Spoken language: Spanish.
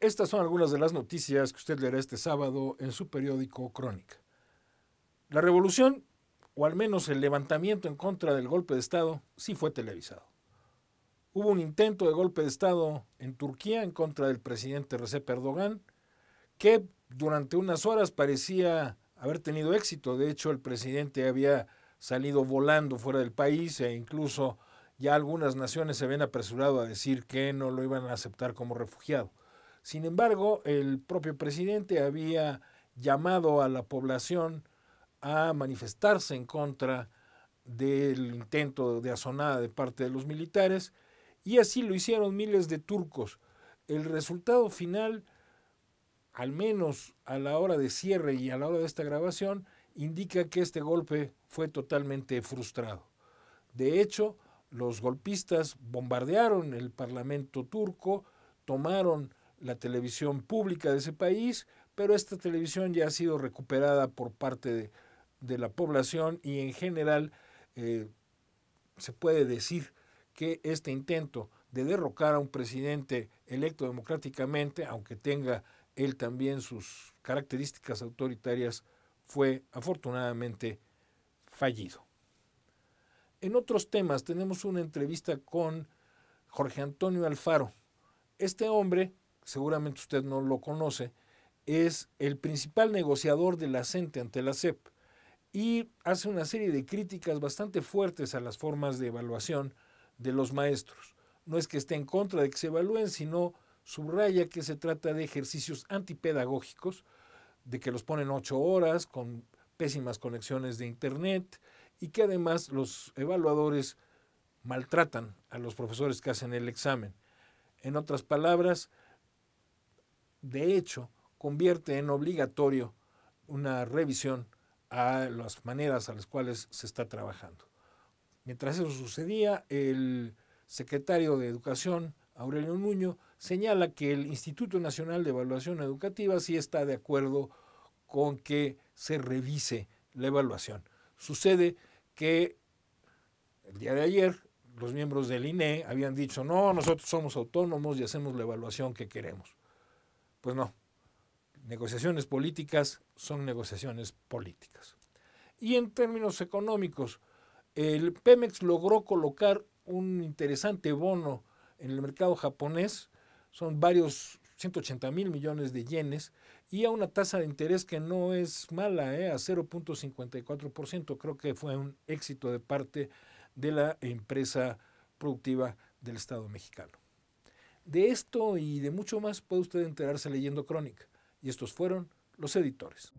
Estas son algunas de las noticias que usted leerá este sábado en su periódico Crónica. La revolución, o al menos el levantamiento en contra del golpe de Estado, sí fue televisado. Hubo un intento de golpe de Estado en Turquía en contra del presidente Recep Erdogan, que durante unas horas parecía haber tenido éxito. De hecho, el presidente había salido volando fuera del país e incluso ya algunas naciones se ven apresurado a decir que no lo iban a aceptar como refugiado. Sin embargo, el propio presidente había llamado a la población a manifestarse en contra del intento de asonada de parte de los militares y así lo hicieron miles de turcos. El resultado final, al menos a la hora de cierre y a la hora de esta grabación, indica que este golpe fue totalmente frustrado. De hecho, los golpistas bombardearon el Parlamento turco, tomaron la televisión pública de ese país, pero esta televisión ya ha sido recuperada por parte de, la población y en general eh, se puede decir que este intento de derrocar a un presidente electo democráticamente, aunque tenga él también sus características autoritarias, fue afortunadamente fallido. En otros temas, tenemos una entrevista con Jorge Antonio Alfaro. Este hombre, seguramente usted no lo conoce, es el principal negociador de la CENTE ante la CEP y hace una serie de críticas bastante fuertes a las formas de evaluación de los maestros. No es que esté en contra de que se evalúen, sino subraya que se trata de ejercicios antipedagógicos, de que los ponen ocho horas con pésimas conexiones de Internet, y que además los evaluadores maltratan a los profesores que hacen el examen. En otras palabras, de hecho, convierte en obligatorio una revisión a las maneras a las cuales se está trabajando. Mientras eso sucedía, el secretario de Educación, Aurelio Nuño, señala que el Instituto Nacional de Evaluación Educativa sí está de acuerdo con que se revise la evaluación que el día de ayer los miembros del INE habían dicho, no, nosotros somos autónomos y hacemos la evaluación que queremos. Pues no, negociaciones políticas son negociaciones políticas. Y en términos económicos, el Pemex logró colocar un interesante bono en el mercado japonés, son varios 180 mil millones de yenes y a una tasa de interés que no es mala, ¿eh? a 0.54%. Creo que fue un éxito de parte de la empresa productiva del Estado mexicano. De esto y de mucho más puede usted enterarse leyendo Crónica. Y estos fueron los editores.